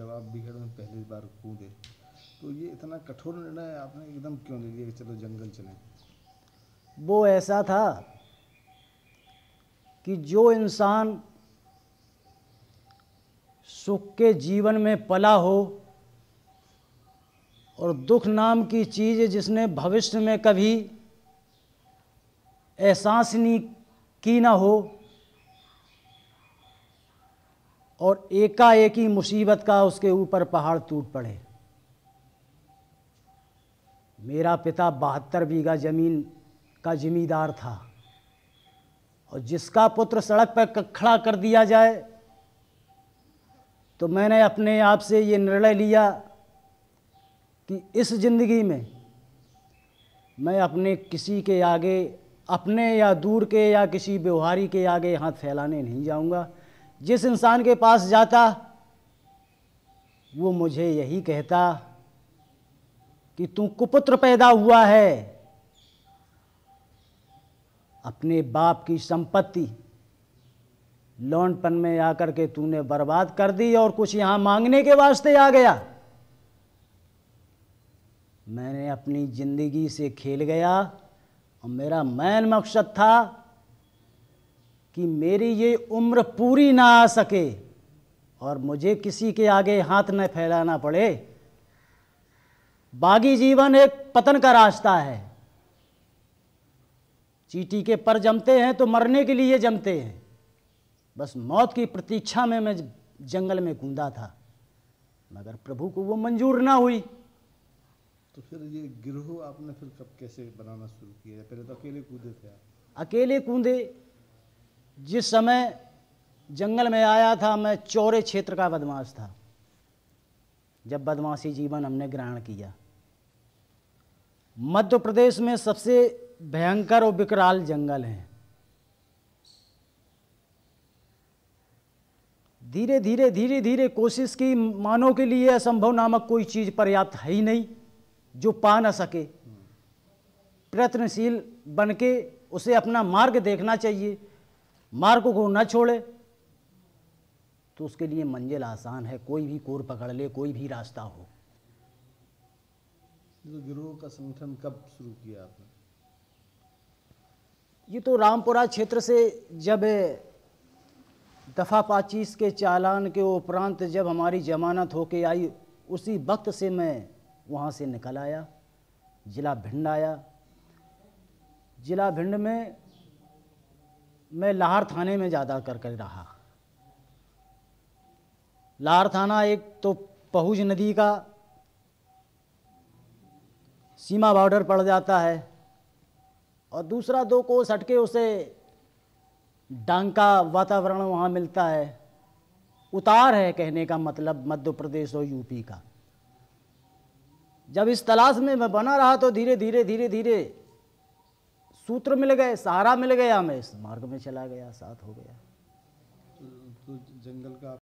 जब आप बिगड़ में तो पहली बार कूदे तो ये इतना कठोर निर्णय आपने एकदम क्यों ले लिया कि चलो जंगल चले वो ऐसा था कि जो इंसान सुख के जीवन में पला हो और दुख नाम की चीज़ जिसने भविष्य में कभी एहसास नहीं की ना हो और एकाएक ही मुसीबत का उसके ऊपर पहाड़ टूट पड़े मेरा पिता बहत्तर बीघा ज़मीन का जिमीदार था और जिसका पुत्र सड़क पर खड़ा कर दिया जाए तो मैंने अपने आप से ये निर्णय लिया कि इस ज़िंदगी में मैं अपने किसी के आगे अपने या दूर के या किसी व्यवहारी के आगे हाथ फैलाने नहीं जाऊंगा जिस इंसान के पास जाता वो मुझे यही कहता कि तू कुपुत्र पैदा हुआ है अपने बाप की संपत्ति लौंडपन में आकर के तूने बर्बाद कर दी और कुछ यहां मांगने के वास्ते आ गया मैंने अपनी ज़िंदगी से खेल गया और मेरा मैन मकसद था कि मेरी ये उम्र पूरी ना आ सके और मुझे किसी के आगे हाथ न फैलाना पड़े बागी जीवन एक पतन का रास्ता है चीटी के पर जमते हैं तो मरने के लिए जमते हैं बस मौत की प्रतीक्षा में मैं जंगल में कूदा था मगर प्रभु को वो मंजूर ना हुई तो फिर ये गिरोह आपने फिर कब कैसे बनाना शुरू किया पहले तो अकेले कूदे थे अकेले कूदे जिस समय जंगल में आया था मैं चौरे क्षेत्र का बदमाश था जब बदमाशी जीवन हमने ग्रहण किया मध्य प्रदेश में सबसे भयंकर और विकराल जंगल हैं धीरे धीरे धीरे धीरे कोशिश की मानव के लिए असंभव नामक कोई चीज़ पर्याप्त है ही नहीं जो पा ना सके प्रयत्नशील बन के उसे अपना मार्ग देखना चाहिए मार्ग को न छोड़े तो उसके लिए मंजिल आसान है कोई भी कोर पकड़ ले कोई भी रास्ता हो तो गिरोह का संगठन कब शुरू किया आपने ये तो रामपुरा क्षेत्र से जब दफ़ा पाचीस के चालान के उपरांत जब हमारी जमानत होके आई उसी वक्त से मैं वहाँ से निकल आया ज़िला भिंड आया ज़िला भिंड में मैं लाहर थाने में ज़्यादा कर कर रहा लाहर थाना एक तो पहुज नदी का सीमा बॉर्डर पड़ जाता है और दूसरा दो कोस हटके उसे डांग का वातावरण वहाँ मिलता है उतार है कहने का मतलब मध्य प्रदेश और यूपी का जब इस तलाश में मैं बना रहा तो धीरे धीरे धीरे धीरे सूत्र मिल गए सहारा मिल गया मैं इस मार्ग में चला गया साथ हो गया तो, तो जंगल का